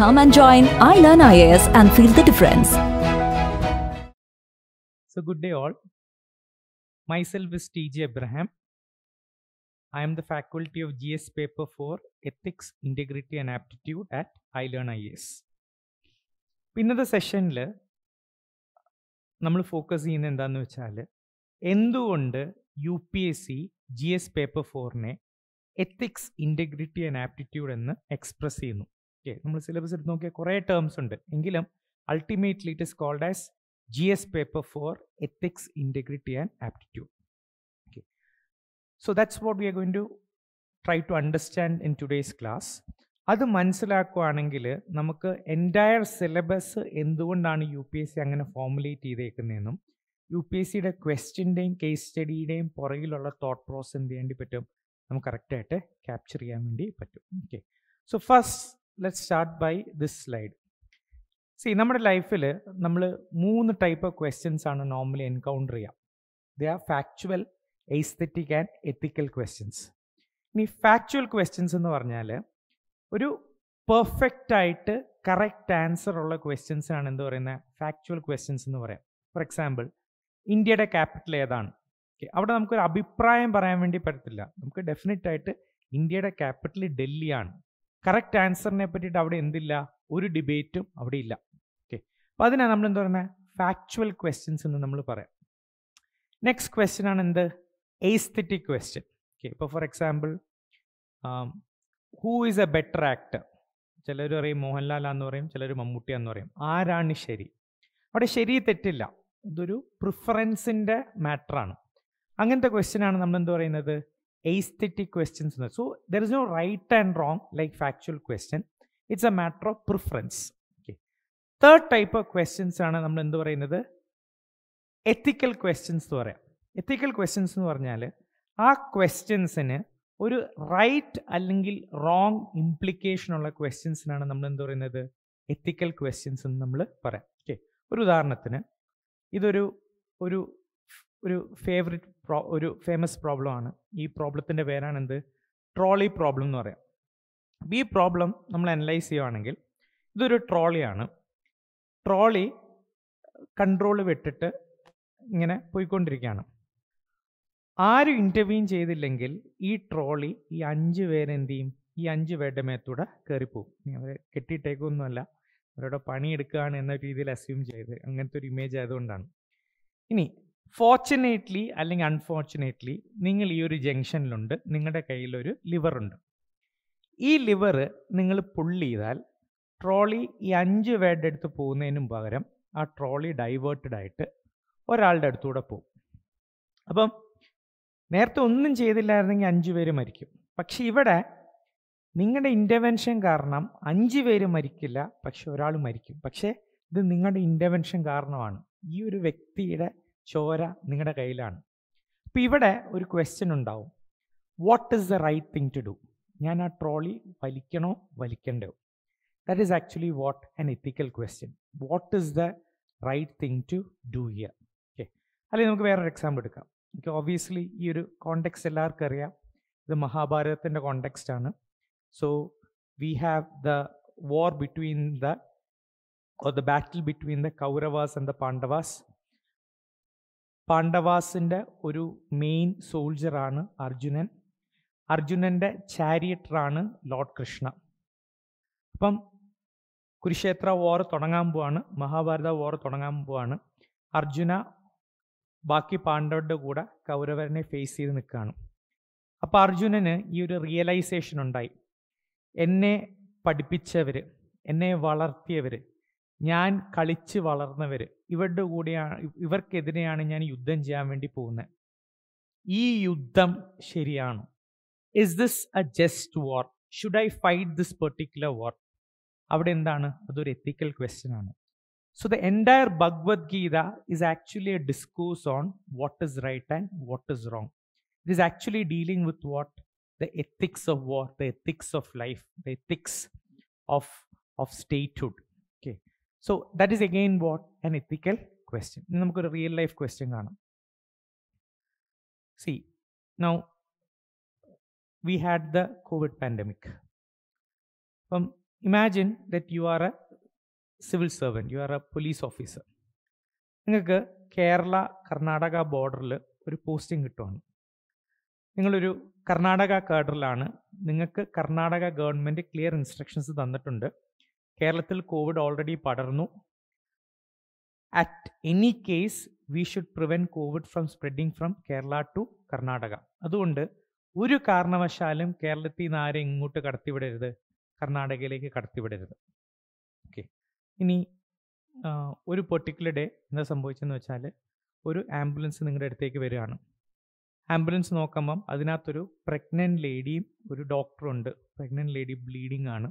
Come and join I Learn IAS and feel the difference. So, good day all. Myself is TJ Abraham. I am the faculty of GS paper 4 Ethics, Integrity and Aptitude at I Learn IAS. ഇന്നത്തെ സെഷനിൽ നമ്മൾ focus ചെയ്യുന്നത് എന്താണെന്ന് വെച്ചാൽ എന്തുകൊണ്ട് U P S C G S paper ഫോറിനെ ethics integrity and aptitude എന്ന് express ചെയ്യുന്നു ഓക്കെ നമ്മൾ സിലബസ് എടുത്ത് നോക്കിയാൽ കുറേ ടേംസ് ഉണ്ട് എങ്കിലും ultimately it is called as G S paper four ethics integrity and aptitude okay so that's what we are going to try to understand in today's class അത് മനസ്സിലാക്കുകയാണെങ്കിൽ നമുക്ക് എൻറ്റയർ സിലബസ് എന്തുകൊണ്ടാണ് U P S C അങ്ങനെ formulate ചെയ്തേക്കുന്നതെന്നും U P S സിയുടെ ക്വസ്റ്റിൻ്റെയും case സ്റ്റഡിയുടെയും പുറകിലുള്ള thought process എന്ത് ചെയ്യേണ്ടി പറ്റും നമുക്ക് കറക്റ്റായിട്ട് ക്യാപ്ചർ ചെയ്യാൻ വേണ്ടി പറ്റും okay so first let start by this slide see നമ്മുടെ ലൈഫിൽ നമ്മൾ മൂന്ന് ടൈപ്പ് ഓഫ് ക്വസ്റ്റ്യൻസ് ആണ് നോർമലി എൻകൗണ്ടർ ചെയ്യുക there are factual aesthetic and ethical questions ഇനി ഫാക്ച്വൽ ക്വസ്റ്റ്യൻസ് എന്ന് പറഞ്ഞാൽ ഒരു പെർഫെക്റ്റ് ആയിട്ട് കറക്റ്റ് ആൻസർ ഉള്ള ക്വസ്റ്റ്യൻസിനാണ് എന്ത് പറയുന്നത് ഫാക്ച്വൽ ക്വസ്റ്റ്യൻസ് എന്ന് പറയാം ഫോർ എക്സാമ്പിൾ ഇന്ത്യയുടെ ക്യാപിറ്റൽ ഏതാണ് ഓക്കെ അവിടെ നമുക്കൊരു അഭിപ്രായം പറയാൻ വേണ്ടി പറ്റത്തില്ല നമുക്ക് ഡെഫിനറ്റ് ആയിട്ട് ഇന്ത്യയുടെ ക്യാപിറ്റൽ ഡൽഹിയാണ് കറക്റ്റ് ആൻസറിനെ പറ്റിയിട്ട് അവിടെ എന്തില്ല ഒരു ഡിബേറ്റും അവിടെ ഇല്ല ഓക്കെ അപ്പം അതിനാണ് നമ്മൾ എന്താ പറയുന്നത് ഫാക്ച്വൽ ക്വസ്റ്റ്യൻസ് എന്ന് നമ്മൾ പറയാം നെക്സ്റ്റ് ക്വസ്റ്റ്യൻ ആണ് എന്ത് എയ്സ്തെറ്റിക് ക്വസ്റ്റ്യൻ ഓക്കെ ഇപ്പോൾ for example who is a better actor ചിലർ പറയും മോഹൻലാൽ എന്ന് പറയും ചിലർ മമ്മൂട്ടി എന്ന് പറയും ആരാണ് ശരി അവിടെ ശരി തെറ്റില്ല ഇതൊരു പ്രിഫറൻസിൻ്റെ മാറ്ററാണ് അങ്ങനത്തെ ക്വസ്റ്റ്യനാണ് നമ്മൾ എന്ത് പറയുന്നത് aesthetic questions. So there is no right and wrong like factual question. It's a matter of preference. Okay. Third type of questions ആണ് നമ്മൾ എന്ത് പറയുന്നത് എത്തിക്കൽ ക്വസ്റ്റ്യൻസ് എന്ന് പറയാം എത്തിക്കൽ ക്വസ്റ്റ്യൻസ് എന്ന് പറഞ്ഞാൽ ആ ക്വസ്റ്റ്യൻസിന് ഒരു റൈറ്റ് അല്ലെങ്കിൽ റോങ് ഇംപ്ലിക്കേഷനുള്ള ക്വസ്റ്റ്യൻസിനാണ് നമ്മൾ എന്ത് പറയുന്നത് എത്തിക്കൽ ക്വസ്റ്റ്യൻസ് എന്ന് നമ്മൾ പറയാം ഓക്കെ ഒരു ഉദാഹരണത്തിന് ഇതൊരു ഒരു ഒരു ഫേവറിറ്റ് പ്രോ ഒരു ഫേമസ് പ്രോബ്ലമാണ് ഈ പ്രോബ്ലത്തിൻ്റെ പേരാണ് എന്ത് ട്രോളി പ്രോബ്ലം എന്ന് പറയാം ഈ പ്രോബ്ലം നമ്മൾ അനലൈസ് ചെയ്യുകയാണെങ്കിൽ ഇതൊരു ട്രോളിയാണ് ട്രോളി കൺട്രോൾ വിട്ടിട്ട് ഇങ്ങനെ പോയിക്കൊണ്ടിരിക്കുകയാണ് ആരും ഇൻ്റർവ്യൂ ചെയ്തില്ലെങ്കിൽ ഈ ട്രോളി ഈ അഞ്ച് പേരെന്ത് ചെയ്യും ഈ അഞ്ച് പേരുടെ മേത്തൂടെ കയറിപ്പോവും അവരെ കെട്ടിയിട്ടേക്കൊന്നുമല്ല അവരുടെ പണിയെടുക്കുകയാണ് എന്ന രീതിയിൽ അസ്യൂം ചെയ്ത് അങ്ങനത്തെ ഒരു ഇമേജ് ആയതുകൊണ്ടാണ് ഇനി ഫോർച്ചുനേറ്റ്ലി അല്ലെങ്കിൽ അൺഫോർച്ചുനേറ്റ്ലി നിങ്ങൾ ഈ ഒരു ജംഗ്ഷനിലുണ്ട് നിങ്ങളുടെ കയ്യിലൊരു ലിവറുണ്ട് ഈ ലിവർ നിങ്ങൾ പുള്ളി ചെയ്താൽ ട്രോളി ഈ അഞ്ച് വേഡ് എടുത്ത് പോകുന്നതിനും പകരം ആ ട്രോളി ഡൈവേർട്ടഡ് ആയിട്ട് ഒരാളുടെ അടുത്തുകൂടെ പോകും അപ്പം നേരത്തെ ഒന്നും ചെയ്തില്ലായിരുന്നെങ്കിൽ അഞ്ച് പേര് മരിക്കും പക്ഷെ ഇവിടെ നിങ്ങളുടെ ഇൻ്റർവെൻഷൻ കാരണം അഞ്ച് പേര് മരിക്കില്ല പക്ഷെ ഒരാൾ മരിക്കും പക്ഷേ ഇത് നിങ്ങളുടെ ഇൻ്റർവെൻഷൻ കാരണമാണ് ഈ ഒരു വ്യക്തിയുടെ ചോര നിങ്ങളുടെ കയ്യിലാണ് അപ്പം ഇവിടെ ഒരു ക്വസ്റ്റ്യൻ ഉണ്ടാവും what is the right thing to do ഞാൻ ആ ട്രോളി വലിക്കണോ വലിക്കണ്ടോ that is actually what an ethical question what is the right thing to do here okay അല്ലെങ്കിൽ നമുക്ക് വേറൊരു എക്സാമ്പിൾ എടുക്കാം എനിക്ക് ഓബിയസ്ലി ഈ ഒരു കോണ്ടെക്സ്റ്റ് എല്ലാവർക്കും അറിയാം ഇത് മഹാഭാരതത്തിൻ്റെ കോണ്ടെക്സ്റ്റ് ആണ് so we have the war between the or the battle between the Kauravas and the Pandavas പാണ്ഡവാസിൻ്റെ ഒരു മെയിൻ സോൾജറാണ് അർജുനൻ അർജുനൻ്റെ ചാരിയറ്ററാണ് ലോർഡ് കൃഷ്ണ അപ്പം കുരുക്ഷേത്ര വാർ തുടങ്ങാൻ പോവാണ് മഹാഭാരത വാർ തുടങ്ങാൻ പോവാണ് അർജുന ബാക്കി പാണ്ഡവരുടെ കൂടെ കൗരവരനെ ഫേസ് ചെയ്ത് നിൽക്കുകയാണ് അപ്പോൾ അർജുനന് ഈ ഒരു റിയലൈസേഷൻ ഉണ്ടായി എന്നെ പഠിപ്പിച്ചവർ എന്നെ വളർത്തിയവർ ഞാൻ കളിച്ച് വളർന്നവർ ഇവരുടെ കൂടെയാണ് ഇവർക്കെതിരെയാണ് ഞാൻ യുദ്ധം ചെയ്യാൻ വേണ്ടി പോകുന്നത് ഈ യുദ്ധം ശരിയാണോ is this a just war should I fight this particular war അവിടെ എന്താണ് അതൊരു എത്തിക്കൽ ക്വസ്റ്റ്യൻ ആണ് so the entire Bhagavad Gita is actually a discourse on what is right and what is wrong it is actually dealing with what the ethics of war the ethics of life the ethics of of statehood okay so that is again what an ethical question ഇനി നമുക്കൊരു real life question കാണാം see now we had the covid pandemic അപ്പം imagine that you are a civil servant you are a police officer നിങ്ങൾക്ക് കേരള കർണാടക ബോർഡറിൽ ഒരു posting കിട്ടുവാണ് നിങ്ങളൊരു കർണാടക കേഡറിലാണ് നിങ്ങൾക്ക് Karnataka government clear instructions തന്നിട്ടുണ്ട് കേരളത്തിൽ കോവിഡ് ഓൾറെഡി പടർന്നു at any case we should prevent covid from spreading from Kerala to Karnataka അതുകൊണ്ട് ഒരു കാരണവശാലും കേരളത്തിൽ നിന്ന് ആരെ ഇങ്ങോട്ട് കടത്തിവിടരുത് കർണാടകയിലേക്ക് കടത്തിവിടരുത് ഓക്കെ ഇനി ഒരു പെർട്ടിക്കുലർ ഡേ എന്താ സംഭവിച്ചതെന്ന് വെച്ചാൽ ഒരു ആംബുലൻസ് നിങ്ങളുടെ അടുത്തേക്ക് വരികയാണ് ആംബുലൻസ് നോക്കുമ്പം അതിനകത്തൊരു പ്രഗ്നൻറ്റ് ലേഡിയും ഒരു ഡോക്ടറും ഉണ്ട് പ്രഗ്നൻറ്റ് ലേഡി ബ്ലീഡിങ് ആണ്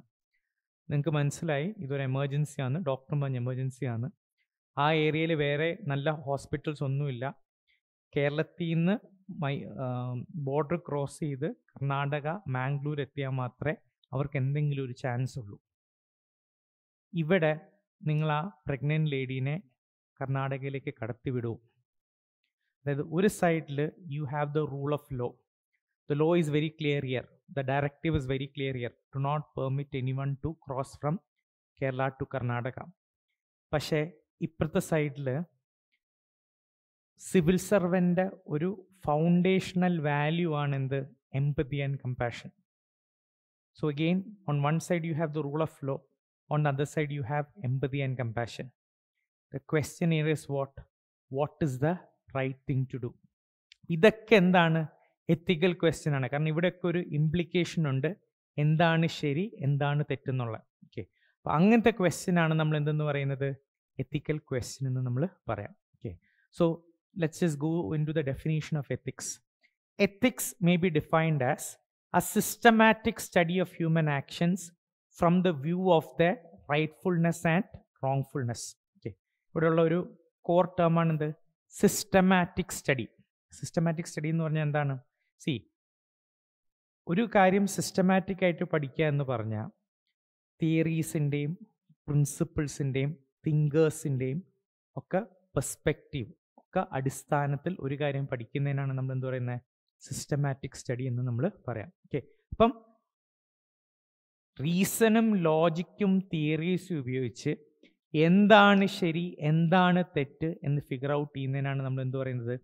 നിങ്ങൾക്ക് മനസ്സിലായി ഇതൊരു എമർജൻസിയാണ് ഡോക്ടർ പറഞ്ഞ എമർജൻസിയാണ് ആ ഏരിയയിൽ വേറെ നല്ല ഹോസ്പിറ്റൽസ് ഒന്നുമില്ല കേരളത്തിൽ നിന്ന് മൈ ബോർഡർ ക്രോസ് ചെയ്ത് കർണാടക മാംഗ്ലൂർ എത്തിയാൽ മാത്രമേ അവർക്ക് എന്തെങ്കിലും ഒരു ചാൻസ് ഉള്ളൂ ഇവിടെ നിങ്ങൾ ആ പ്രഗ്നൻ്റ് ലേഡീനെ കർണാടകയിലേക്ക് കടത്തിവിടും അതായത് ഒരു സൈഡിൽ you have the rule of law the law is very clear here the directive is very clear here to not permit anyone to cross from Kerala to Karnataka പക്ഷേ ഇപ്പുറത്തെ സൈഡിൽ സിവിൽ സർവൻ്റെ ഒരു ഫൗണ്ടേഷണൽ വാല്യൂ ആണ് എന്ത് empathy and compassion so again on one side you have the rule of law on other side you have empathy and compassion the question here is what what is the right thing to do ഇതൊക്കെ എന്താണ് എത്തിക്കൽ question ആണ് കാരണം ഇവിടെയൊക്കെ ഒരു implication ഉണ്ട് എന്താണ് ശരി എന്താണ് തെറ്റെന്നുള്ള ഓക്കെ അപ്പം അങ്ങനത്തെ ക്വസ്റ്റ്യൻ ആണ് നമ്മൾ എന്തെന്ന് പറയുന്നത് എത്തിക്കൽ ക്വസ്റ്റ്യൻ എന്ന് നമ്മൾ പറയാം okay so let's just go into the definition of ethics ethics may be defined as systematic study of human actions from the view of the rightfulness and wrongfulness okay ഇവിടെയുള്ള ഒരു core ആണ് എന്ത് systematic study systematic study എന്ന് പറഞ്ഞാൽ എന്താണ് C ഒരു കാര്യം systematic ആയിട്ട് പഠിക്കുക എന്ന് പറഞ്ഞാൽ തിയറീസിൻ്റെയും പ്രിൻസിപ്പിൾസിൻ്റെയും തിങ്കേഴ്സിൻ്റെയും ഒക്കെ പെർസ്പെക്റ്റീവ് ഒക്കെ അടിസ്ഥാനത്തിൽ ഒരു കാര്യം പഠിക്കുന്നതിനാണ് നമ്മൾ എന്ത് പറയുന്നത് സിസ്റ്റമാറ്റിക് സ്റ്റഡി എന്ന് നമ്മൾ പറയാം ഓക്കെ അപ്പം റീസണും ലോജിക്കും തിയറീസും ഉപയോഗിച്ച് എന്താണ് ശരി എന്താണ് തെറ്റ് എന്ന് ഫിഗർ ഔട്ട് ചെയ്യുന്നതിനാണ് നമ്മൾ എന്ത് പറയുന്നത്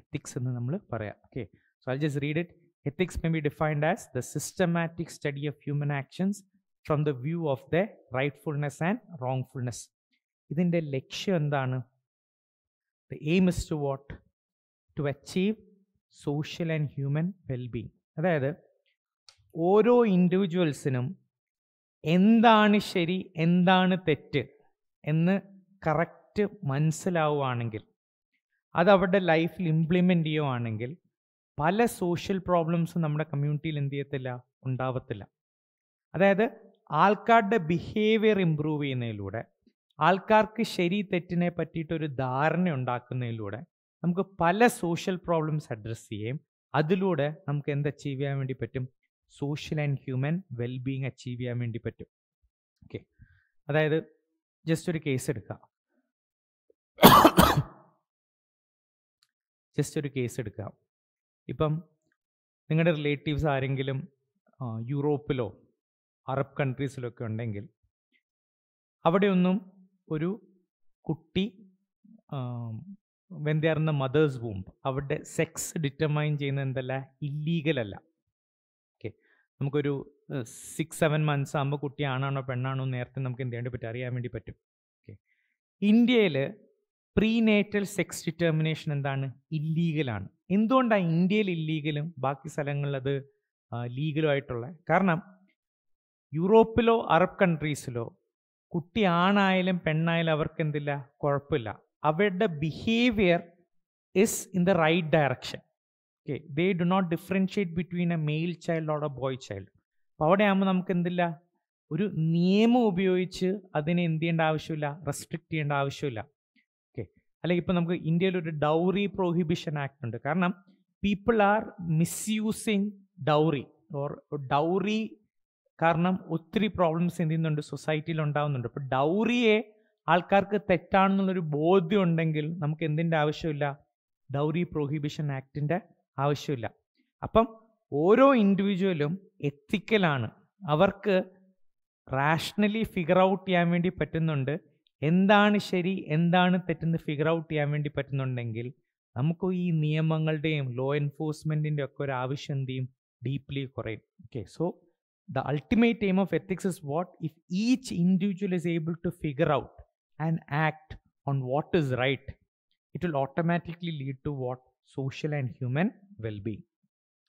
എത്തിക്സ് എന്ന് നമ്മൾ പറയാം okay so I just read it Ethics may be defined as the systematic study of human actions from the view of the rightfulness and wrongfulness ഇതിൻ്റെ ലക്ഷ്യം എന്താണ് the aim is to what to achieve social and human wellbeing അതായത് ഓരോ ഇൻഡിവിജ്വൽസിനും എന്താണ് ശരി എന്താണ് തെറ്റ് എന്ന് കറക്റ്റ് മനസ്സിലാവുകയാണെങ്കിൽ അത് അവരുടെ ലൈഫിൽ ഇംപ്ലിമെൻ്റ് ചെയ്യുവാണെങ്കിൽ പല സോഷ്യൽ പ്രോബ്ലംസും നമ്മുടെ കമ്മ്യൂണിറ്റിയിൽ എന്ത് ചെയ്യത്തില്ല ഉണ്ടാവത്തില്ല അതായത് ആൾക്കാരുടെ ബിഹേവിയർ ഇമ്പ്രൂവ് ചെയ്യുന്നതിലൂടെ ആൾക്കാർക്ക് ശരി തെറ്റിനെ പറ്റിയിട്ടൊരു ധാരണ ഉണ്ടാക്കുന്നതിലൂടെ നമുക്ക് പല സോഷ്യൽ പ്രോബ്ലംസ് അഡ്രസ്സ് ചെയ്യുകയും അതിലൂടെ നമുക്ക് എന്ത് അച്ചീവ് ചെയ്യാൻ വേണ്ടി പറ്റും social and human wellbeing achieve ചെയ്യാൻ വേണ്ടി പറ്റും ഓക്കെ അതായത് ജസ്റ്റ് ഒരു കേസ് എടുക്കാം ജസ്റ്റ് ഒരു കേസ് എടുക്കാം ഇപ്പം നിങ്ങളുടെ റിലേറ്റീവ്സ് ആരെങ്കിലും യൂറോപ്പിലോ അറബ് കൺട്രീസിലൊക്കെ ഉണ്ടെങ്കിൽ അവിടെയൊന്നും ഒരു കുട്ടി വെൻ മദേഴ്സ് വൂംബ് അവരുടെ സെക്സ് ഡിറ്റർമൈൻ ചെയ്യുന്ന എന്തല്ല ഇല്ലീഗലല്ല അല്ല ഓക്കെ നമുക്കൊരു സിക്സ് സെവൻ മന്ത്സ് ആകുമ്പോൾ കുട്ടി ആണാണോ പെണ്ണാണോ നേരത്തെ നമുക്ക് എന്ത് ചെയ്യേണ്ടി പറ്റും അറിയാൻ വേണ്ടി പറ്റും ഓക്കെ ഇന്ത്യയിൽ പ്രീനേറ്റൽ സെക്സ് ഡിറ്റർമിനേഷൻ എന്താണ് ഇല്ലീഗലാണ് എന്തുകൊണ്ടാണ് ഇന്ത്യയിൽ ഇല്ലീഗലും ബാക്കി സ്ഥലങ്ങളിലത് ലീഗലും ആയിട്ടുള്ള കാരണം യൂറോപ്പിലോ അറബ് കൺട്രീസിലോ കുട്ടി ആണായാലും പെണ്ണായാലും അവർക്ക് എന്തില്ല കുഴപ്പമില്ല അവരുടെ behaviour is in the right direction okay they do not differentiate between a male child or a boy child അപ്പോൾ അവിടെ ആകുമ്പോൾ നമുക്ക് എന്തില്ല ഒരു നിയമം ഉപയോഗിച്ച് അതിനെ എന്ത് ചെയ്യേണ്ട ആവശ്യമില്ല റെസ്ട്രിക്റ്റ് ചെയ്യേണ്ട ആവശ്യമില്ല അല്ലെങ്കിൽ ഇപ്പം നമുക്ക് ഇന്ത്യയിൽ ഒരു ഡൗറി പ്രോഹിബിഷൻ ആക്ട് ഉണ്ട് കാരണം people are misusing dowry or dowry കാരണം ഒത്തിരി പ്രോബ്ലംസ് എന്ത് ചെയ്യുന്നുണ്ട് സൊസൈറ്റിയിൽ ഉണ്ടാകുന്നുണ്ട് അപ്പോൾ ഡൗറിയെ ആൾക്കാർക്ക് തെറ്റാണെന്നുള്ളൊരു ബോധ്യം ഉണ്ടെങ്കിൽ നമുക്ക് എന്തിൻ്റെ ആവശ്യമില്ല ഡൗറി പ്രോഹിബിഷൻ ആക്ടിൻ്റെ ആവശ്യമില്ല അപ്പം ഓരോ ഇൻഡിവിജ്വലും എത്തിക്കലാണ് അവർക്ക് റാഷണലി ഫിഗർ ഔട്ട് ചെയ്യാൻ വേണ്ടി പറ്റുന്നുണ്ട് എന്താണ് ശരി എന്താണ് തെറ്റെന്ന് ഫിഗർ ഔട്ട് ചെയ്യാൻ വേണ്ടി പറ്റുന്നുണ്ടെങ്കിൽ നമുക്ക് ഈ നിയമങ്ങളുടെയും ലോ എൻഫോഴ്സ്മെൻറ്റിൻ്റെ ഒക്കെ ഒരു ആവശ്യം എന്ത് ചെയ്യും ഡീപ്ലി കുറയും okay so the ultimate aim of ethics is what if each individual is able to figure out and act on what is right it will automatically lead to what social and human well-being.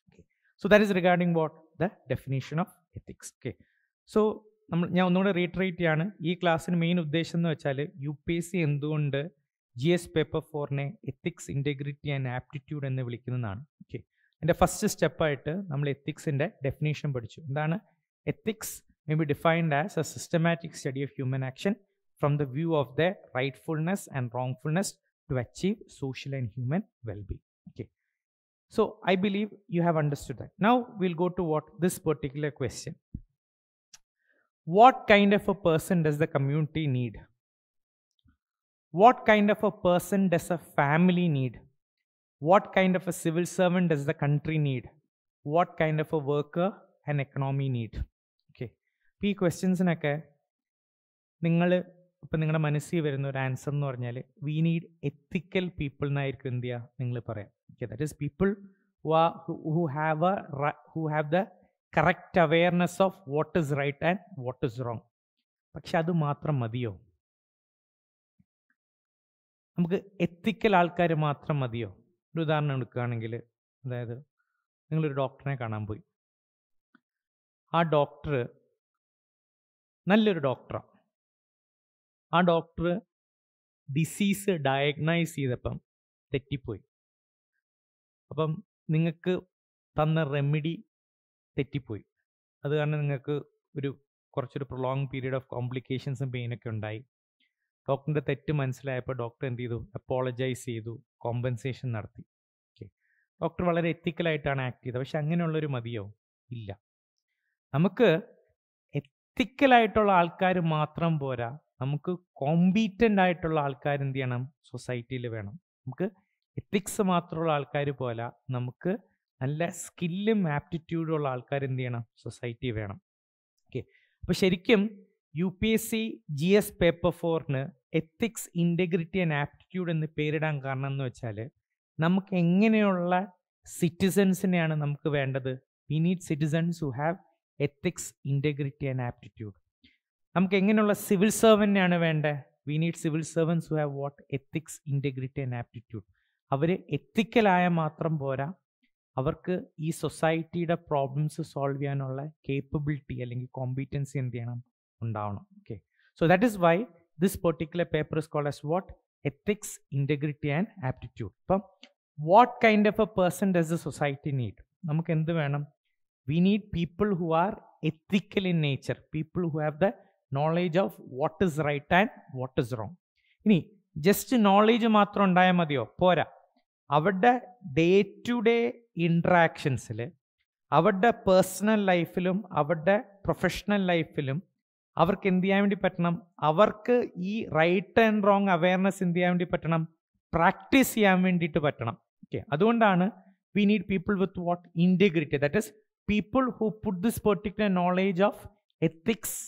Okay. So that is regarding what the definition of ethics. Okay. So നമ്മൾ ഞാൻ ഒന്നുകൂടെ retreat ചെയ്യാണ് ഈ ക്ലാസ്സിന് main ഉദ്ദേശം എന്ന് വെച്ചാൽ U P S C എന്തുകൊണ്ട് ജി എസ് പേപ്പർ ഫോറിനെ എത്തിക്സ് ഇൻറ്റഗ്രിറ്റി ആൻഡ് ആപ്റ്റിറ്റ്യൂഡ് എന്ന് വിളിക്കുന്നതാണ് ഓക്കെ എൻ്റെ ഫസ്റ്റ് സ്റ്റെപ്പായിട്ട് നമ്മൾ എത്തിക്സിൻ്റെ ഡെഫിനേഷൻ പഠിച്ചു എന്താണ് ethics may be defined as a systematic study of human action from the view of the rightfulness and fulness to achieve social and human wellbeing okay so I believe you have understood that now will go to what this particular question what kind of a person does the community need? What kind of a person does a family need? What kind of a civil servant does the country need? What kind of a worker and economy need? Okay. P questions in നിങ്ങൾ ഇപ്പം നിങ്ങളുടെ മനസ്സിൽ വരുന്ന ഒരു answer എന്ന് പറഞ്ഞാൽ We need ethical people എന്നായിരിക്കും എന്ത് who, നിങ്ങൾ പറയാം okay that is people correct awareness of what is right and what is wrong പക്ഷെ അത് മാത്രം മതിയോ നമുക്ക് എത്തിക്കൽ ആൾക്കാർ മാത്രം മതിയോ ഒരു ഉദാഹരണം എടുക്കുകയാണെങ്കിൽ അതായത് നിങ്ങളൊരു ഡോക്ടറിനെ കാണാൻ പോയി ആ ഡോക്ടർ നല്ലൊരു ഡോക്ടറാണ് ആ ഡോക്ടർ ഡിസീസ് ഡയഗ്നൈസ് ചെയ്തപ്പം തെറ്റിപ്പോയി അപ്പം നിങ്ങൾക്ക് തന്ന റെമഡി തെറ്റിപ്പോയി അത് കാരണം നിങ്ങൾക്ക് ഒരു കുറച്ചൊരു പ്രൊലോങ് പീരീഡ് ഓഫ് കോംപ്ലിക്കേഷൻസും പെയിനൊക്കെ ഉണ്ടായി ഡോക്ടറിൻ്റെ തെറ്റ് മനസ്സിലായപ്പോൾ ഡോക്ടർ എന്ത് ചെയ്തു അപ്പോളജൈസ് ചെയ്തു കോമ്പൻസേഷൻ നടത്തി ഓക്കെ ഡോക്ടർ വളരെ എത്തിക്കലായിട്ടാണ് ആക്ട് ചെയ്തത് പക്ഷെ അങ്ങനെയുള്ളൊരു മതിയോ ഇല്ല നമുക്ക് എത്തിക്കലായിട്ടുള്ള ആൾക്കാർ മാത്രം പോരാ നമുക്ക് കോമ്പീറ്റൻ്റ് ആയിട്ടുള്ള ആൾക്കാർ എന്ത് ചെയ്യണം സൊസൈറ്റിയിൽ വേണം നമുക്ക് എത്തിക്സ് മാത്രമുള്ള ആൾക്കാർ പോലെ നമുക്ക് നല്ല സ്കില്ലും ആപ്റ്റിറ്റ്യൂഡും ഉള്ള ആൾക്കാർ എന്ത് ചെയ്യണം സൊസൈറ്റി വേണം ഓക്കെ അപ്പോൾ ശരിക്കും U P S C G S paper ഫോറിന് എത്തിക്സ് ഇൻറ്റഗ്രിറ്റി ആൻഡ് ആപ്റ്റിറ്റ്യൂഡ് എന്ന് പേരിടാൻ കാരണം എന്ന് വെച്ചാൽ നമുക്ക് എങ്ങനെയുള്ള സിറ്റിസൻസിനെയാണ് നമുക്ക് വേണ്ടത് we need citizens who have ethics integrity and aptitude നമുക്ക് എങ്ങനെയുള്ള സിവിൽ സർവൻറ്റിനാണ് വേണ്ടത് we need civil servants who have what ethics integrity and aptitude അവർ എത്തിക്കലായ മാത്രം പോരാ അവർക്ക് ഈ സൊസൈറ്റിയുടെ പ്രോബ്ലംസ് സോൾവ് ചെയ്യാനുള്ള കേപ്പബിലിറ്റി അല്ലെങ്കിൽ കോമ്പീറ്റൻസി എന്ത് ചെയ്യണം ഉണ്ടാവണം okay so that is why this particular paper is called as what ethics integrity and aptitude ഇപ്പം what kind of a person does a society need നമുക്ക് എന്ത് വേണം we need people who are ethical in nature people who have the knowledge of what is right and what is wrong ഇനി just knowledge മാത്രം ഉണ്ടായാൽ മതിയോ പോരാ അവരുടെ day to day ഇൻട്രാക്ഷൻസിൽ അവരുടെ പേഴ്സണൽ ലൈഫിലും അവരുടെ പ്രൊഫഷണൽ ലൈഫിലും അവർക്ക് എന്ത് ചെയ്യാൻ വേണ്ടി പറ്റണം അവർക്ക് ഈ റൈറ്റ് ആൻഡ് റോങ് അവയർനെസ് എന്ത് ചെയ്യാൻ വേണ്ടി പറ്റണം പ്രാക്ടീസ് ചെയ്യാൻ വേണ്ടിയിട്ട് പറ്റണം ഓക്കെ അതുകൊണ്ടാണ് we need people with what integrity that is people who put this particular knowledge of ethics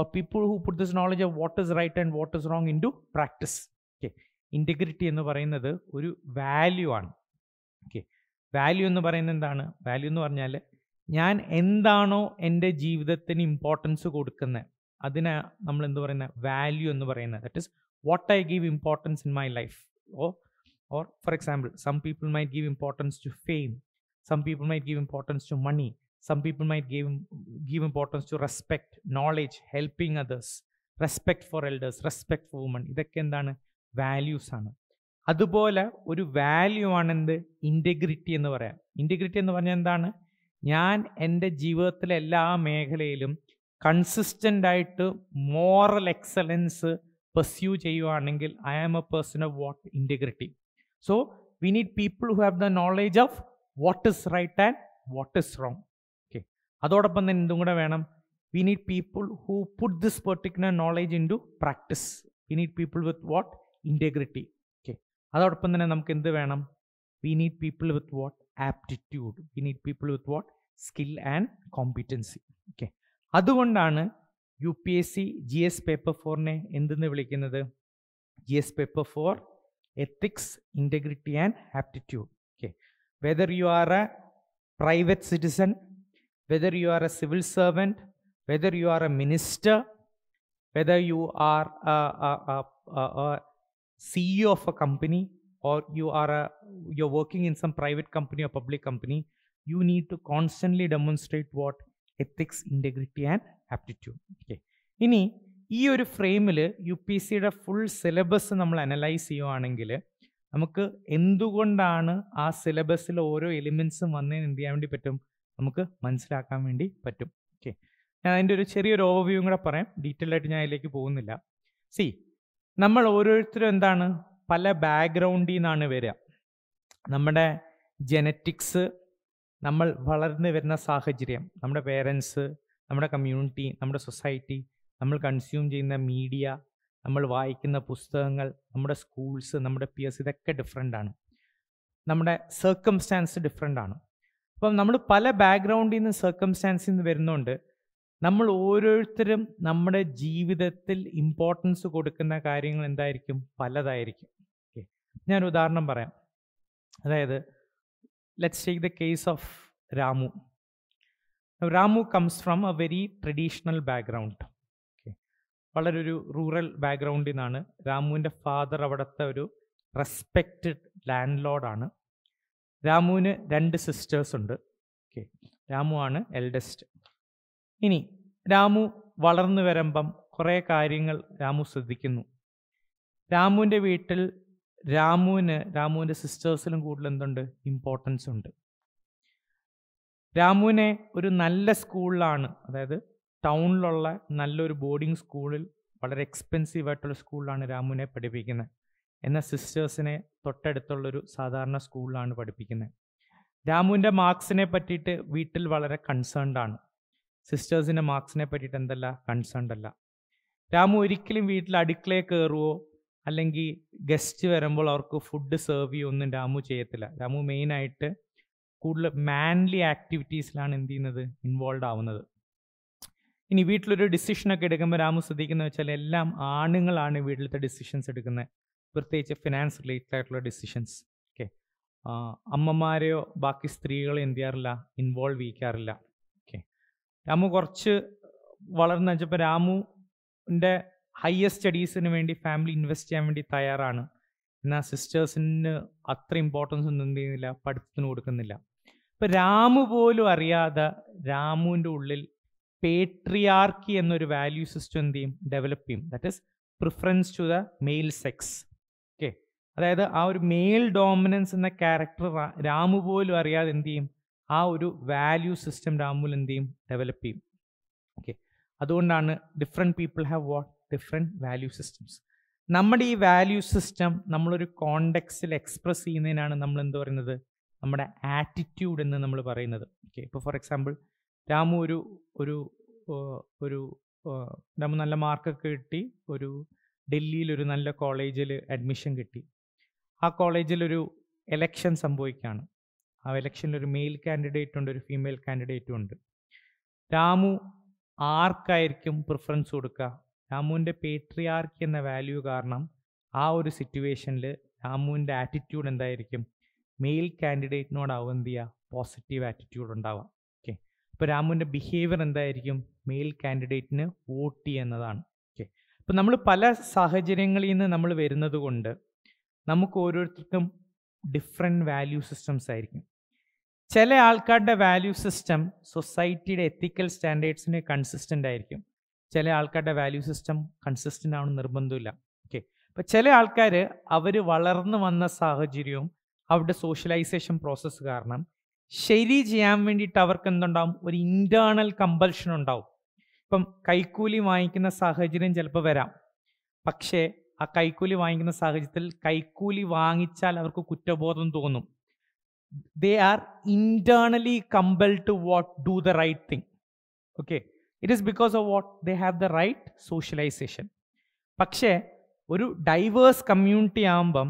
or people who put this knowledge of what is right and what is wrong into practice okay integrity എന്ന് പറയുന്നത് ഒരു value ആണ് okay value എന്ന് പറയുന്നത് എന്താണ് value എന്ന് പറഞ്ഞാൽ ഞാൻ എന്താണോ എൻ്റെ ജീവിതത്തിന് ഇമ്പോർട്ടൻസ് കൊടുക്കുന്നത് അതിനെ നമ്മൾ എന്ത് പറയുന്ന വാല്യൂ എന്ന് പറയുന്നത് that is what I give importance in my life oh or for example some people may give importance to fame some people may give importance to money some people may give give importance to respect knowledge helping others respect for elders respect for woman ഇതൊക്കെ എന്താണ് values ആണ് അതുപോലെ ഒരു value ആണ് എന്ത് integrity എന്ന് പറയാം integrity എന്ന് പറഞ്ഞാൽ എന്താണ് ഞാൻ എൻ്റെ ജീവിതത്തിലെ എല്ലാ മേഖലയിലും കൺസിസ്റ്റൻ്റ് ആയിട്ട് മോറൽ എക്സലൻസ് പെർസ്യൂ ചെയ്യുകയാണെങ്കിൽ I am a person of what integrity so we need people who have the knowledge of what is right and what is wrong okay അതോടൊപ്പം തന്നെ എന്തും കൂടെ വേണം we need people who put this particular knowledge into practice we need people with what integrity അതോടൊപ്പം തന്നെ നമുക്ക് എന്ത് വേണം we need people with what aptitude we need people with what skill and competency okay അതുകൊണ്ടാണ് U P S C G S paper ഫോറിനെ എന്തെന്ന് വിളിക്കുന്നത് G S paper four ethics integrity and aptitude okay whether you are a private citizen whether you are a civil servant whether you are a minister whether you are CEO of a company or you are a, you're working in some private company or public company, you need to constantly demonstrate what ethics, integrity and aptitude. Okay. ഇനി ഈ ഒരു ഫ്രെയിമിൽ U P സിയുടെ full syllabus നമ്മൾ analyse ചെയ്യുവാണെങ്കിൽ നമുക്ക് എന്തുകൊണ്ടാണ് ആ സിലബസിൽ ഓരോ എലിമെൻസും വന്നതെന്ന് എന്ത് ചെയ്യാൻ വേണ്ടി പറ്റും നമുക്ക് മനസ്സിലാക്കാൻ വേണ്ടി പറ്റും ഓക്കെ ഞാൻ അതിൻ്റെ ഒരു ചെറിയൊരു ഓവർവ്യൂവും കൂടെ പറയാം ഡീറ്റെയിൽ ആയിട്ട് ഞാൻ അതിലേക്ക് പോകുന്നില്ല സി നമ്മൾ ഓരോരുത്തരും എന്താണ് പല ബാക്ക്ഗ്രൗണ്ടിൽ നിന്നാണ് വരിക നമ്മുടെ ജനറ്റിക്സ് നമ്മൾ വളർന്നു വരുന്ന സാഹചര്യം നമ്മുടെ പേരൻസ് നമ്മുടെ കമ്മ്യൂണിറ്റി നമ്മുടെ സൊസൈറ്റി നമ്മൾ കൺസ്യൂം ചെയ്യുന്ന മീഡിയ നമ്മൾ വായിക്കുന്ന പുസ്തകങ്ങൾ നമ്മുടെ സ്കൂൾസ് നമ്മുടെ പിയേഴ്സ് ഇതൊക്കെ ഡിഫറെൻ്റ് ആണ് നമ്മുടെ സർക്കംസ്റ്റാൻസ് ഡിഫറെൻ്റ് ആണ് അപ്പം നമ്മൾ പല ബാക്ക്ഗ്രൗണ്ടിൽ നിന്ന് സർക്കംസ്റ്റാൻസിൽ നിന്ന് വരുന്നുണ്ട് നമ്മൾ ഓരോരുത്തരും നമ്മുടെ ജീവിതത്തിൽ ഇമ്പോർട്ടൻസ് കൊടുക്കുന്ന കാര്യങ്ങൾ എന്തായിരിക്കും പലതായിരിക്കും ഓക്കെ ഞാൻ ഉദാഹരണം പറയാം അതായത് let's take the case of Ramu Ramu comes from a very traditional background okay വളരെ ഒരു റൂറൽ ബാക്ക്ഗ്രൗണ്ടിൽ നിന്നാണ് രാമുവിൻ്റെ ഫാദർ അവിടുത്തെ ഒരു റെസ്പെക്റ്റഡ് ലാൻഡ് ലോഡാണ് രാമുവിന് രണ്ട് സിസ്റ്റേഴ്സ് ഉണ്ട് ഓക്കെ രാമു ആണ് എൽഡസ്റ്റ് ഇനി രാമു വളർന്നു വരുമ്പം കുറേ കാര്യങ്ങൾ രാമു ശ്രദ്ധിക്കുന്നു രാമുവിൻ്റെ വീട്ടിൽ രാമുവിന് രാമുവിൻ്റെ സിസ്റ്റേഴ്സിനും കൂടുതൽ എന്തുണ്ട് ഇമ്പോർട്ടൻസ് ഉണ്ട് രാമുവിനെ ഒരു നല്ല സ്കൂളിലാണ് അതായത് ടൗണിലുള്ള നല്ലൊരു ബോർഡിംഗ് സ്കൂളിൽ വളരെ എക്സ്പെൻസീവ് ആയിട്ടുള്ള സ്കൂളിലാണ് രാമുവിനെ പഠിപ്പിക്കുന്നത് എന്ന സിസ്റ്റേഴ്സിനെ തൊട്ടടുത്തുള്ളൊരു സാധാരണ സ്കൂളിലാണ് പഠിപ്പിക്കുന്നത് രാമുവിൻ്റെ മാർക്സിനെ പറ്റിയിട്ട് വീട്ടിൽ വളരെ കൺസേൺഡ് ആണ് സിസ്റ്റേഴ്സിൻ്റെ മാർക്സിനെ പറ്റിയിട്ട് എന്തല്ല കൺസേൺഡ് അല്ല രാമു ഒരിക്കലും വീട്ടിൽ അടുക്കളയെ കയറുവോ അല്ലെങ്കിൽ ഗസ്റ്റ് വരുമ്പോൾ അവർക്ക് ഫുഡ് സെർവ് ഒന്നും രാമു ചെയ്യത്തില്ല രാമു മെയിനായിട്ട് കൂടുതൽ മാൻലി ആക്ടിവിറ്റീസിലാണ് എന്ത് ചെയ്യുന്നത് ഇൻവോൾവ് ആവുന്നത് ഇനി വീട്ടിലൊരു ഡിസിഷനൊക്കെ എടുക്കുമ്പോൾ രാമു ശ്രദ്ധിക്കുന്നത് വെച്ചാൽ എല്ലാം ആണുങ്ങളാണ് വീട്ടിലത്തെ ഡിസിഷൻസ് എടുക്കുന്നത് പ്രത്യേകിച്ച് ഫിനാൻസ് റിലേറ്റഡ് ആയിട്ടുള്ള ഡിസിഷൻസ് ഓക്കെ അമ്മമാരെയോ ബാക്കി സ്ത്രീകളോ എന്ത് ചെയ്യാറില്ല ഇൻവോൾവ് ചെയ്യിക്കാറില്ല രാമു കുറച്ച് വളർന്നു വെച്ചപ്പോൾ രാമുവിൻ്റെ ഹയർ സ്റ്റഡീസിന് വേണ്ടി ഫാമിലി ഇൻവെസ്റ്റ് ചെയ്യാൻ വേണ്ടി തയ്യാറാണ് എന്നാൽ സിസ്റ്റേഴ്സിന് അത്ര ഇമ്പോർട്ടൻസ് ഒന്നും എന്ത് ചെയ്യുന്നില്ല പഠിത്തത്തിന് കൊടുക്കുന്നില്ല ഇപ്പം രാമു പോലും അറിയാതെ രാമുവിൻ്റെ ഉള്ളിൽ പേട്രിയാർക്കി എന്നൊരു വാല്യൂ സിസ്റ്റം എന്ത് ചെയ്യും ഡെവലപ്പ് ചെയ്യും that is preference to the male sex okay അതായത് ആ ഒരു മെയിൽ ഡോമിനൻസ് എന്ന ക്യാരക്ടർ രാമു പോലും അറിയാതെ എന്ത് ചെയ്യും ആ ഒരു വാല്യൂ സിസ്റ്റം രാമുൽ എന്ത് ചെയ്യും ഡെവലപ്പ് ചെയ്യും ഓക്കെ അതുകൊണ്ടാണ് different people have what different value systems നമ്മുടെ ഈ വാല്യൂ സിസ്റ്റം നമ്മളൊരു കോണ്ടെക്സിൽ എക്സ്പ്രസ് ചെയ്യുന്നതിനാണ് നമ്മൾ എന്ത് പറയുന്നത് നമ്മുടെ ആറ്റിറ്റ്യൂഡ് എന്ന് നമ്മൾ പറയുന്നത് ഓക്കെ ഇപ്പോൾ ഫോർ എക്സാമ്പിൾ രാമു ഒരു ഒരു ഒരു രാമു നല്ല മാർക്കൊക്കെ കിട്ടി ഒരു ഡൽഹിയിൽ ഒരു നല്ല കോളേജിൽ അഡ്മിഷൻ കിട്ടി ആ കോളേജിലൊരു എലക്ഷൻ സംഭവിക്കുകയാണ് ആ ഇലക്ഷനിൽ ഒരു മെയിൽ കാൻഡിഡേറ്റ് ഉണ്ട് ഒരു ഫീമെയിൽ കാൻഡിഡേറ്റും ഉണ്ട് രാമു ആർക്കായിരിക്കും പ്രിഫറൻസ് കൊടുക്കുക രാമുവിൻ്റെ പേട്രിയാർക്കി എന്ന വാല്യൂ കാരണം ആ ഒരു സിറ്റുവേഷനിൽ രാമുവിൻ്റെ ആറ്റിറ്റ്യൂഡ് എന്തായിരിക്കും മെയിൽ കാൻഡിഡേറ്റിനോടാവും എന്ത് ചെയ്യുക പോസിറ്റീവ് ആറ്റിറ്റ്യൂഡ് ഉണ്ടാവാം ഓക്കെ അപ്പോൾ രാമുവിൻ്റെ ബിഹേവിയർ എന്തായിരിക്കും മെയിൽ കാൻഡിഡേറ്റിന് വോട്ട് ചെയ്യുന്നതാണ് ഓക്കെ അപ്പോൾ നമ്മൾ പല സാഹചര്യങ്ങളിൽ നിന്ന് നമ്മൾ വരുന്നത് കൊണ്ട് നമുക്ക് ഓരോരുത്തർക്കും ഡിഫറെൻറ്റ് വാല്യൂ സിസ്റ്റംസ് ആയിരിക്കും ചില ആൾക്കാരുടെ വാല്യൂ സിസ്റ്റം സൊസൈറ്റിയുടെ എത്തിക്കൽ സ്റ്റാൻഡേർഡ്സിന് കൺസിസ്റ്റൻ്റ് ആയിരിക്കും ചില ആൾക്കാരുടെ വാല്യൂ സിസ്റ്റം കൺസിസ്റ്റൻ്റ് ആവണം നിർബന്ധമില്ല ഓക്കെ അപ്പം ചില ആൾക്കാർ അവർ വളർന്നു വന്ന സാഹചര്യവും അവരുടെ സോഷ്യലൈസേഷൻ പ്രോസസ്സ് കാരണം ശരി ചെയ്യാൻ വേണ്ടിയിട്ട് അവർക്ക് എന്തുണ്ടാവും ഒരു ഇൻറ്റേർണൽ കമ്പൽഷൻ ഉണ്ടാവും ഇപ്പം കൈക്കൂലി വാങ്ങിക്കുന്ന സാഹചര്യം ചിലപ്പോൾ വരാം പക്ഷേ ആ കൈക്കൂലി വാങ്ങിക്കുന്ന സാഹചര്യത്തിൽ കൈക്കൂലി വാങ്ങിച്ചാൽ അവർക്ക് കുറ്റബോധം തോന്നും they are internally compelled to what do the right thing okay it is because of what they have the right socialization പക്ഷേ ഒരു ഡൈവേഴ്സ് കമ്മ്യൂണിറ്റി ആകുമ്പം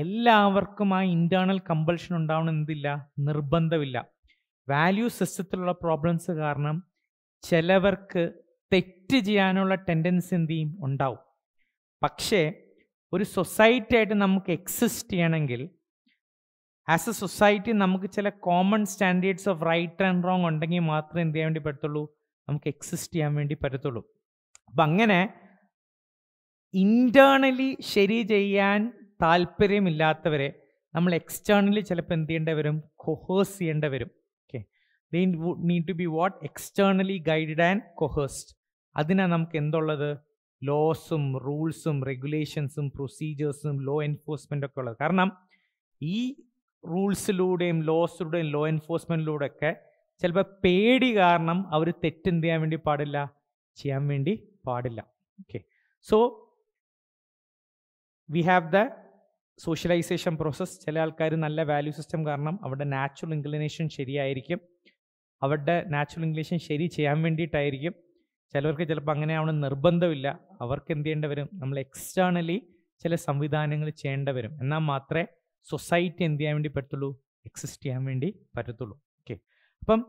എല്ലാവർക്കും ആ ഇന്റേണൽ കമ്പൽഷൻ ഉണ്ടാവണം എന്തില്ല നിർബന്ധമില്ല വാല്യൂ സിസ്റ്റത്തിലുള്ള പ്രോബ്ലംസ് കാരണം ചിലവർക്ക് തെറ്റ് ചെയ്യാനുള്ള ടെൻഡൻസി എന്ത് ചെയ്യും ഉണ്ടാവും പക്ഷേ ഒരു സൊസൈറ്റി ആയിട്ട് നമുക്ക് എക്സിസ്റ്റ് ചെയ്യണമെങ്കിൽ ആസ് എ സൊസൈറ്റി നമുക്ക് ചില common standards of right and wrong ഉണ്ടെങ്കിൽ മാത്രമേ എന്ത് ചെയ്യാൻ വേണ്ടി പറ്റത്തുള്ളൂ നമുക്ക് എക്സിസ്റ്റ് ചെയ്യാൻ വേണ്ടി പറ്റത്തുള്ളൂ അപ്പം അങ്ങനെ ഇൻറ്റേർണലി ശരി ചെയ്യാൻ താല്പര്യമില്ലാത്തവരെ നമ്മൾ എക്സ്റ്റേർണലി ചിലപ്പോൾ എന്ത് ചെയ്യേണ്ടവരും വരും കൊഹേഴ്സ് ചെയ്യേണ്ടി വരും okay the would need to be what externally guide and coerced അതിനാണ് നമുക്ക് എന്തുള്ളത് ലോസും റൂൾസും റെഗുലേഷൻസും പ്രൊസീജിയേഴ്സും ലോ എൻഫോഴ്സ്മെൻ്റ് ഒക്കെ ഉള്ളത് കാരണം ഈ റൂൾസിലൂടെയും ലോസിലൂടെയും ലോ എൻഫോഴ്സ്മെൻറ്റിലൂടെ ഒക്കെ ചിലപ്പോൾ പേടി കാരണം അവർ തെറ്റെന്ത് ചെയ്യാൻ വേണ്ടി പാടില്ല ചെയ്യാൻ വേണ്ടി പാടില്ല okay so we have the socialisation process ചില ആൾക്കാർ നല്ല വാല്യൂ സിസ്റ്റം കാരണം അവരുടെ നാച്ചുറൽ ഇൻക്ലിനേഷൻ ശരിയായിരിക്കും അവരുടെ നാച്ചുറൽ ഇൻക്ലിനേഷൻ ശരി ചെയ്യാൻ വേണ്ടിയിട്ടായിരിക്കും ചിലവർക്ക് ചിലപ്പോൾ അങ്ങനെ ആവണം നിർബന്ധമില്ല അവർക്ക് എന്ത് ചെയ്യേണ്ടി വരും നമ്മൾ എക്സ്റ്റേണലി ചില സംവിധാനങ്ങൾ ചെയ്യേണ്ടി വരും എന്നാൽ മാത്രമേ സൊസൈറ്റി എന്ത് ചെയ്യാൻ വേണ്ടി പറ്റത്തുള്ളൂ എക്സിസ്റ്റ് ചെയ്യാൻ വേണ്ടി പറ്റത്തുള്ളൂ ഓക്കെ അപ്പം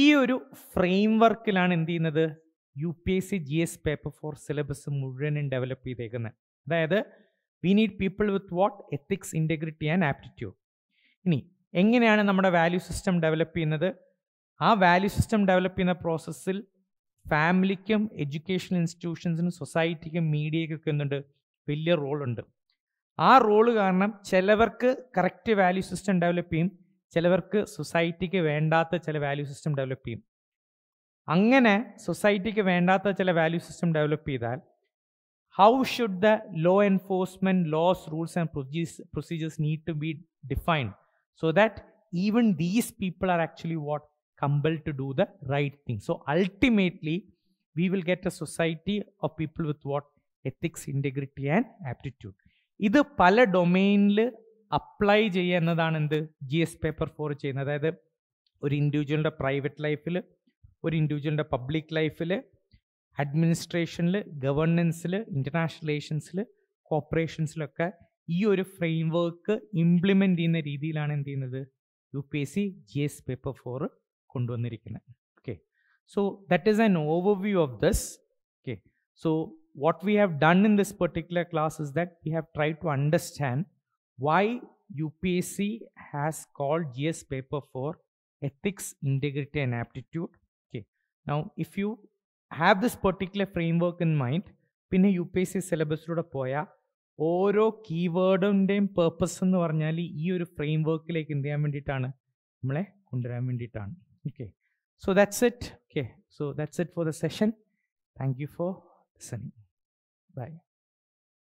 ഈ ഒരു ഫ്രെയിം വർക്കിലാണ് എന്ത് ചെയ്യുന്നത് U P S C G S paper four syllabus മുഴുവനും ഡെവലപ്പ് ചെയ്തേക്കുന്നത് അതായത് we need people with what ethics integrity and aptitude ഇനി എങ്ങനെയാണ് നമ്മുടെ വാല്യൂ സിസ്റ്റം ഡെവലപ്പ് ചെയ്യുന്നത് ആ വാല്യൂ സിസ്റ്റം ഡെവലപ്പ് ചെയ്യുന്ന പ്രോസസ്സിൽ ഫാമിലിക്കും എഡ്യൂക്കേഷൻ ഇൻസ്റ്റിറ്റ്യൂഷൻസിനും സൊസൈറ്റിക്കും മീഡിയയ്ക്കൊക്കെ എന്തുണ്ട് വലിയ റോളുണ്ട് ആ റോള് കാരണം ചിലവർക്ക് കറക്റ്റ് വാല്യൂ സിസ്റ്റം ഡെവലപ്പ് ചെയ്യും ചിലവർക്ക് സൊസൈറ്റിക്ക് വേണ്ടാത്ത ചില വാല്യൂ സിസ്റ്റം ഡെവലപ്പ് ചെയ്യും അങ്ങനെ സൊസൈറ്റിക്ക് വേണ്ടാത്ത ചില വാല്യൂ സിസ്റ്റം ഡെവലപ്പ് ചെയ്താൽ how should the law enforcement laws rules and procedures procedures need to be defined so that even these people are actually what compel to do the right thing so ultimately we will get a society of people with what ethics integrity and aptitude ഇത് പല ഡൊമെയിനിൽ apply ചെയ്യുക എന്നതാണ് എന്ത് G S paper four ചെയ്യുന്നത് അതായത് ഒരു ഇൻഡിവിജ്വലിൻ്റെ private ലൈഫിൽ ഒരു ഇൻഡിവിജ്വലിൻ്റെ പബ്ലിക് ലൈഫിൽ അഡ്മിനിസ്ട്രേഷനിൽ ഗവർണൻസിൽ ഇൻ്റർനാഷണൽ റിലേഷൻസിൽ കോപ്പറേഷൻസിലൊക്കെ ഈ ഒരു ഫ്രെയിം വർക്ക് ഇംപ്ലിമെൻ്റ് ചെയ്യുന്ന രീതിയിലാണ് എന്ത് ചെയ്യുന്നത് U P S C G S paper four കൊണ്ടുവന്നിരിക്കുന്നത് okay so that is an overview of this okay so what we have done in this particular class is that we have tried to understand why UPSC has called GS paper for ethics, integrity and aptitude. Okay. Now, if you have this particular framework in mind, പിന്നെ U P S C സിലബസിലൂടെ പോയ ഓരോ കീവേഡിൻ്റെയും purpose എന്ന് പറഞ്ഞാൽ ഈ ഒരു frame വർക്കിലേക്ക് എന്ത് ചെയ്യാൻ വേണ്ടിയിട്ടാണ് നമ്മളെ കൊണ്ടുവരാൻ വേണ്ടിയിട്ടാണ് okay so that's it okay so that's it for the session thank you for listening Bye.